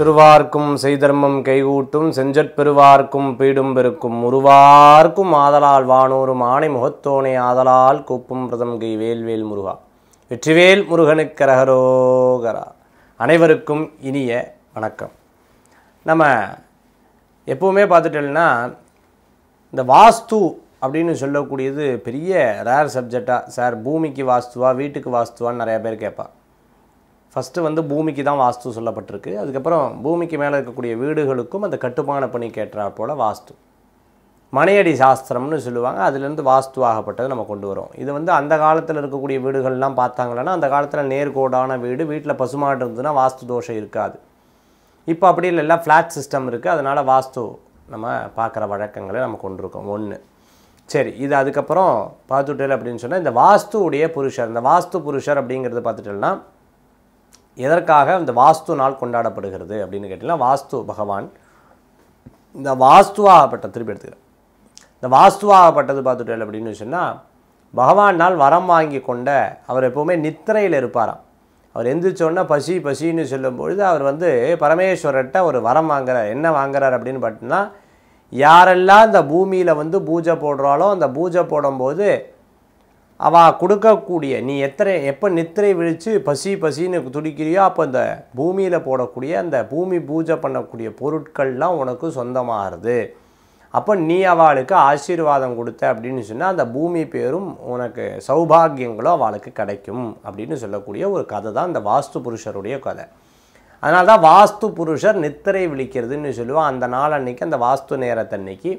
திருவார்க்கும் செய்தர்மம் கைகூட்டும் செஞ்சற்பெருவார்க்கும் பீடும் பெருக்கும் உருவார்க்கும் ஆதலால் வானோரும் ஆணை முகத்தோனை ஆதலால் கூப்பும் பிரதம் கை வேல்வேல் முருகா வெற்றிவேல் முருகனுக்கு ரகரோகரா அனைவருக்கும் இனிய வணக்கம் நம்ம எப்போவுமே பார்த்துட்டோம்னா இந்த வாஸ்து அப்படின்னு சொல்லக்கூடியது பெரிய ரேர் சப்ஜெக்டாக சார் பூமிக்கு வாஸ்துவா வீட்டுக்கு வாஸ்துவான்னு நிறையா பேர் கேட்பாள் ஃபஸ்ட்டு வந்து பூமிக்கு தான் வாஸ்து சொல்லப்பட்டிருக்கு அதுக்கப்புறம் பூமிக்கு மேலே இருக்கக்கூடிய வீடுகளுக்கும் அந்த கட்டுமான பணிக்கு கேட்டால் போல் வாஸ்து மனையடி சாஸ்திரம்னு சொல்லுவாங்க அதுலேருந்து வாஸ்து ஆகப்பட்டது நம்ம கொண்டு வரோம் இது வந்து அந்த காலத்தில் இருக்கக்கூடிய வீடுகள்லாம் பார்த்தாங்கன்னா அந்த காலத்தில் நேர்கோடான வீடு வீட்டில் பசுமாடு இருந்ததுன்னா வாஸ்து தோஷம் இருக்காது இப்போ அப்படி இல்லை எல்லாம் ஃப்ளாட் சிஸ்டம் இருக்குது அதனால் வாஸ்து நம்ம பார்க்குற வழக்கங்களை நம்ம கொண்டிருக்கோம் ஒன்று சரி இது அதுக்கப்புறம் பார்த்துட்டேன் அப்படின்னு சொன்னால் இந்த வாஸ்துவுடைய புருஷர் இந்த வாஸ்து புருஷர் அப்படிங்கிறது பார்த்துட்டோம்னா எதற்காக இந்த வாஸ்து நாள் கொண்டாடப்படுகிறது அப்படின்னு கேட்டிங்கன்னா வாஸ்து பகவான் இந்த வாஸ்துவாகப்பட்ட திருப்பி எடுத்துக்கிறேன் இந்த வாஸ்துவாகப்பட்டது பார்த்துட்டு அப்படின்னு சொன்னால் பகவானால் வரம் வாங்கி கொண்ட அவர் எப்போவுமே நித்திரையில் இருப்பாராம் அவர் எந்திரிச்சோன்னா பசி பசின்னு சொல்லும்பொழுது அவர் வந்து பரமேஸ்வரர்கிட்ட ஒரு வரம் வாங்குறார் என்ன வாங்குறார் அப்படின்னு பார்த்தீங்கன்னா யாரெல்லாம் இந்த பூமியில் வந்து பூஜை போடுறாலோ அந்த பூஜை போடும்போது அவள் கொடுக்கக்கூடிய நீ எத்தனை எப்போ நித்திரை விழித்து பசி பசின்னு துடிக்கிறியோ அப்போ இந்த பூமியில் போடக்கூடிய அந்த பூமி பூஜை பண்ணக்கூடிய பொருட்கள்லாம் உனக்கு சொந்தமாகிறது அப்போ நீ அவளுக்கு ஆசீர்வாதம் கொடுத்த அப்படின்னு சொன்னால் அந்த பூமி பேரும் உனக்கு சௌபாகியங்களும் அவளுக்கு கிடைக்கும் அப்படின்னு சொல்லக்கூடிய ஒரு கதை தான் இந்த வாஸ்து புருஷருடைய கதை அதனால தான் வாஸ்து புருஷர் நித்திரை விழிக்கிறதுன்னு சொல்லுவோம் அந்த நாள் அன்றைக்கி அந்த வாஸ்து நேரத்தன்னைக்கு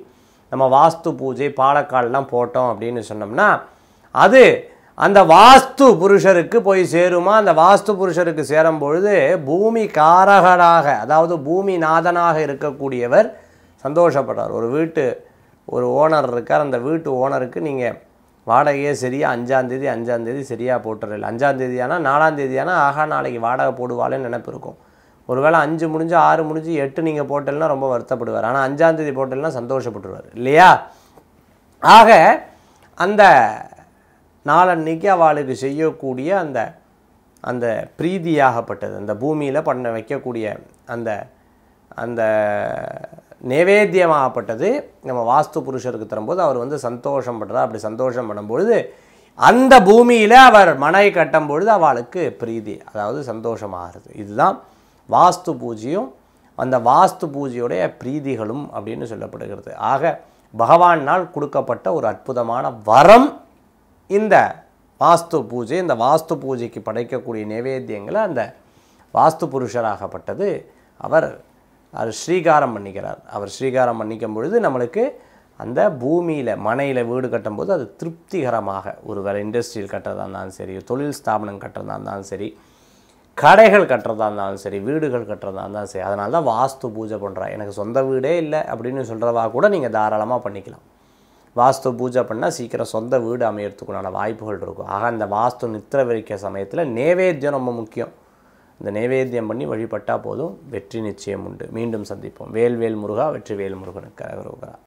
நம்ம வாஸ்து பூஜை பாலக்கால்லாம் போட்டோம் அப்படின்னு சொன்னோம்னா அது அந்த வாஸ்து புருஷருக்கு போய் சேருமா அந்த வாஸ்து புருஷருக்கு சேரும் பொழுது பூமி காரகராக அதாவது பூமி நாதனாக இருக்கக்கூடியவர் சந்தோஷப்படுறார் ஒரு வீட்டு ஒரு ஓனர் இருக்கார் அந்த வீட்டு ஓனருக்கு நீங்கள் வாடகையே சரியாக அஞ்சாந்தேதி அஞ்சாந்தேதி சரியாக போட்டுறல அஞ்சாந்தேதி ஆனால் நாலாந்தேதி ஆனால் ஆகா நாளைக்கு வாடகை போடுவாளேன்னு நினப்பு இருக்கும் ஒருவேளை அஞ்சு முடிஞ்சு ஆறு முடிஞ்சு எட்டு நீங்கள் போட்டலன்னா ரொம்ப வருத்தப்படுவார் ஆனால் அஞ்சாந்தேதி போட்டலன்னா சந்தோஷப்பட்டுருவார் இல்லையா ஆக அந்த நாளன்னைக்கு அவளுக்கு செய்யக்கூடிய அந்த அந்த பிரீதியாகப்பட்டது அந்த பூமியில் பண்ண வைக்கக்கூடிய அந்த அந்த நைவேத்தியமாகப்பட்டது நம்ம வாஸ்து புருஷருக்கு தரும்போது அவர் வந்து சந்தோஷம் பண்ணுறா அப்படி சந்தோஷம் பண்ணும்பொழுது அந்த பூமியில் அவர் மனை கட்டும் பொழுது அவளுக்கு பிரீதி அதாவது சந்தோஷமாகிறது இதுதான் வாஸ்து பூஜையும் அந்த வாஸ்து பூஜையுடைய பிரீதிகளும் அப்படின்னு சொல்லப்படுகிறது ஆக பகவானால் கொடுக்கப்பட்ட ஒரு அற்புதமான வரம் இந்த வாஸ்து பூஜை இந்த வாஸ்து பூஜைக்கு படைக்கக்கூடிய நைவேத்தியங்களை அந்த வாஸ்து புருஷராகப்பட்டது அவர் அவர் ஸ்ரீகாரம் பண்ணிக்கிறார் அவர் ஸ்ரீகாரம் பண்ணிக்கும் பொழுது நம்மளுக்கு அந்த பூமியில் மனையில் வீடு கட்டும்போது அது திருப்திகரமாக ஒரு வேறு இண்டஸ்ட்ரியல் கட்டுறதா இருந்தாலும் சரி தொழில் ஸ்தாபனம் கட்டுறதா இருந்தாலும் சரி கடைகள் கட்டுறதா இருந்தாலும் சரி வீடுகள் கட்டுறதா இருந்தாலும் சரி அதனால தான் வாஸ்து பூஜை பண்ணுறா எனக்கு சொந்த வீடே இல்லை அப்படின்னு சொல்கிறவா கூட நீங்கள் தாராளமாக பண்ணிக்கலாம் வாஸ்து பூஜை பண்ணால் சீக்கிரம் சொந்த வீடு அமையறதுக்குண்டான வாய்ப்புகள் இருக்கும் ஆக அந்த வாஸ்து நித்திர விரிக்க சமயத்தில் நேவேத்தியம் ரொம்ப முக்கியம் இந்த நேவேத்தியம் பண்ணி வழிபட்டால் போதும் வெற்றி நிச்சயம் உண்டு மீண்டும் சந்திப்போம் வேல்வேல் முருகா வெற்றி வேல் முருகனுக்கு